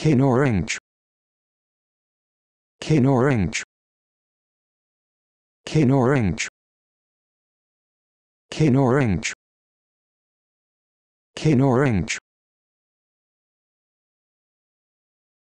Kin orange. Kin orange. Kin orange. Kin orange. Kin orange.